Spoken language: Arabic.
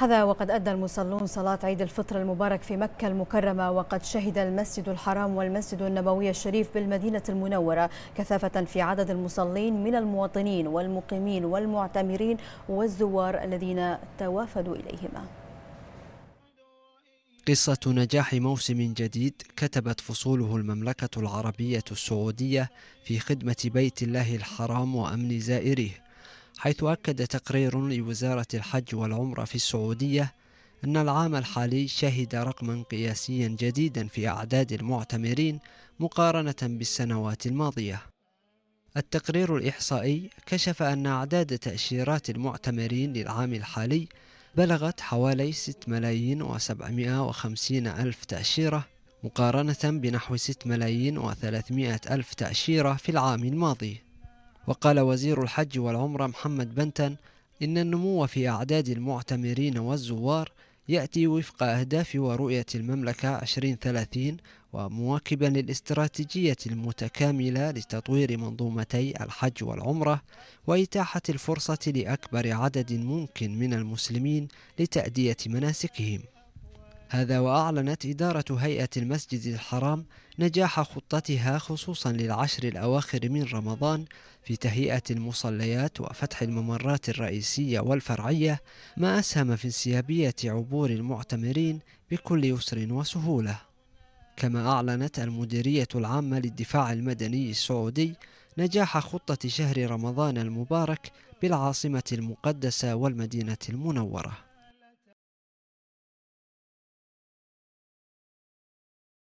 هذا وقد أدى المصلون صلاة عيد الفطر المبارك في مكة المكرمة وقد شهد المسجد الحرام والمسجد النبوي الشريف بالمدينة المنورة كثافة في عدد المصلين من المواطنين والمقيمين والمعتمرين والزوار الذين توافدوا إليهما قصة نجاح موسم جديد كتبت فصوله المملكة العربية السعودية في خدمة بيت الله الحرام وأمن زائريه حيث أكد تقرير لوزارة الحج والعمرة في السعودية أن العام الحالي شهد رقما قياسيا جديدا في أعداد المعتمرين مقارنة بالسنوات الماضية. التقرير الإحصائي كشف أن أعداد تأشيرات المعتمرين للعام الحالي بلغت حوالي 6 ملايين و750 ألف تأشيرة مقارنة بنحو 6 ملايين و300 ألف تأشيرة في العام الماضي وقال وزير الحج والعمرة محمد بنتن إن النمو في أعداد المعتمرين والزوار يأتي وفق أهداف ورؤية المملكة 2030 ومواكبا للاستراتيجية المتكاملة لتطوير منظومتي الحج والعمرة وإتاحة الفرصة لأكبر عدد ممكن من المسلمين لتأدية مناسكهم هذا وأعلنت إدارة هيئة المسجد الحرام نجاح خطتها خصوصا للعشر الأواخر من رمضان في تهيئة المصليات وفتح الممرات الرئيسية والفرعية ما أسهم في انسيابية عبور المعتمرين بكل يسر وسهولة كما أعلنت المديرية العامة للدفاع المدني السعودي نجاح خطة شهر رمضان المبارك بالعاصمة المقدسة والمدينة المنورة